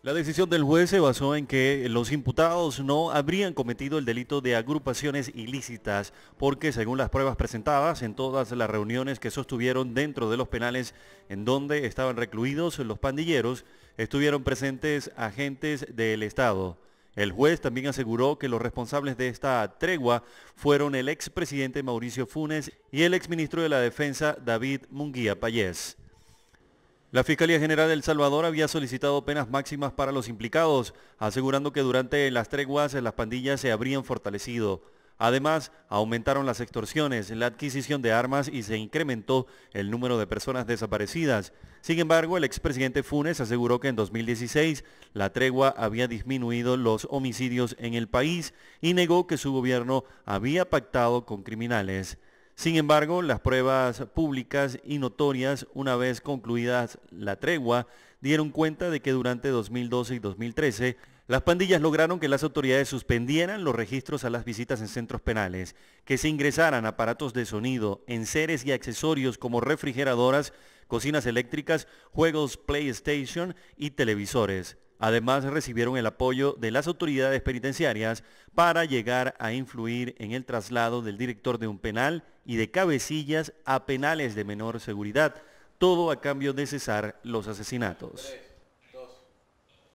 La decisión del juez se basó en que los imputados no habrían cometido el delito de agrupaciones ilícitas, porque según las pruebas presentadas en todas las reuniones que sostuvieron dentro de los penales en donde estaban recluidos los pandilleros, estuvieron presentes agentes del Estado. El juez también aseguró que los responsables de esta tregua fueron el expresidente Mauricio Funes y el exministro de la Defensa David Munguía Payés. La Fiscalía General de El Salvador había solicitado penas máximas para los implicados, asegurando que durante las treguas las pandillas se habrían fortalecido. Además, aumentaron las extorsiones, la adquisición de armas y se incrementó el número de personas desaparecidas. Sin embargo, el expresidente Funes aseguró que en 2016 la tregua había disminuido los homicidios en el país y negó que su gobierno había pactado con criminales. Sin embargo, las pruebas públicas y notorias, una vez concluidas la tregua, dieron cuenta de que durante 2012 y 2013, las pandillas lograron que las autoridades suspendieran los registros a las visitas en centros penales, que se ingresaran aparatos de sonido, enseres y accesorios como refrigeradoras, cocinas eléctricas, juegos PlayStation y televisores. Además, recibieron el apoyo de las autoridades penitenciarias para llegar a influir en el traslado del director de un penal y de cabecillas a penales de menor seguridad, todo a cambio de cesar los asesinatos.